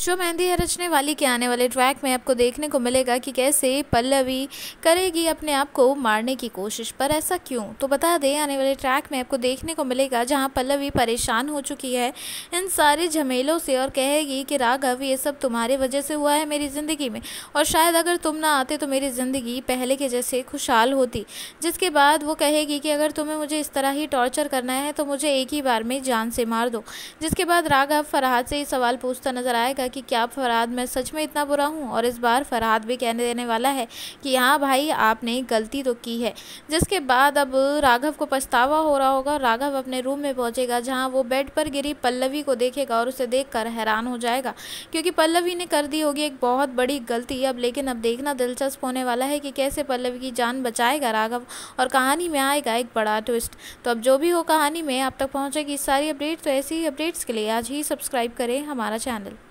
show mehndi है रचने वाली के आने वाले ट्रैक में आपको देखने को मिलेगा कि कैसे पल्लवी करेगी अपने आप को मारने की कोशिश पर ऐसा क्यों तो बता दें आने वाले ट्रैक में आपको देखने को मिलेगा जहां पल्लवी परेशान हो चुकी है इन सारे झमेलों से और कहेगी कि राघव ये सब तुम्हारे वजह से हुआ है मेरी ज़िंदगी में और शायद अगर तुम ना आते तो मेरी ज़िंदगी पहले के जैसे खुशहाल होती जिसके बाद वो कहेगी कि अगर तुम्हें मुझे इस तरह ही टॉर्चर करना है तो मुझे एक ही बार में जान से मार दो जिसके बाद राघव फरहाद से ये सवाल पूछता नजर आएगा कि क्या फरहाद मैं सच में इतना बुरा हूँ और इस बार फरहाद भी कहने देने वाला है कि हाँ भाई आपने गलती तो की है जिसके बाद अब राघव को पछतावा हो रहा होगा राघव अपने रूम में पहुँचेगा जहाँ वो बेड पर गिरी पल्लवी को देखेगा और उसे देख कर हैरान हो जाएगा क्योंकि पल्लवी ने कर दी होगी एक बहुत बड़ी गलती अब लेकिन अब देखना दिलचस्प होने वाला है कि कैसे पल्लवी की जान बचाएगा राघव और कहानी में आएगा एक बड़ा ट्विस्ट तो अब जो भी हो कहानी में आप तक पहुँचेगी सारी अपडेट तो ऐसी ही अपडेट्स के लिए आज ही सब्सक्राइब करें हमारा चैनल